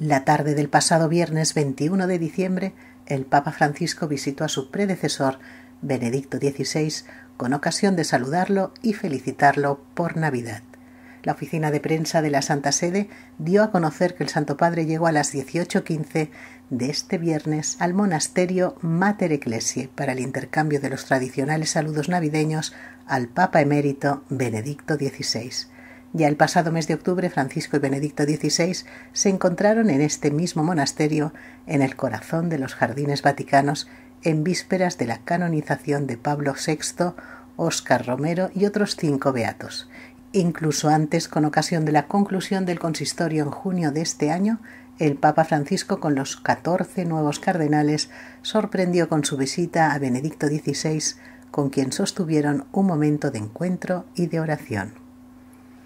La tarde del pasado viernes 21 de diciembre, el Papa Francisco visitó a su predecesor, Benedicto XVI, con ocasión de saludarlo y felicitarlo por Navidad. La oficina de prensa de la Santa Sede dio a conocer que el Santo Padre llegó a las 18.15 de este viernes al monasterio Mater Ecclesiae para el intercambio de los tradicionales saludos navideños al Papa emérito Benedicto XVI. Ya el pasado mes de octubre, Francisco y Benedicto XVI se encontraron en este mismo monasterio, en el corazón de los jardines vaticanos, en vísperas de la canonización de Pablo VI, Óscar Romero y otros cinco beatos. Incluso antes, con ocasión de la conclusión del consistorio en junio de este año, el Papa Francisco, con los catorce nuevos cardenales, sorprendió con su visita a Benedicto XVI, con quien sostuvieron un momento de encuentro y de oración.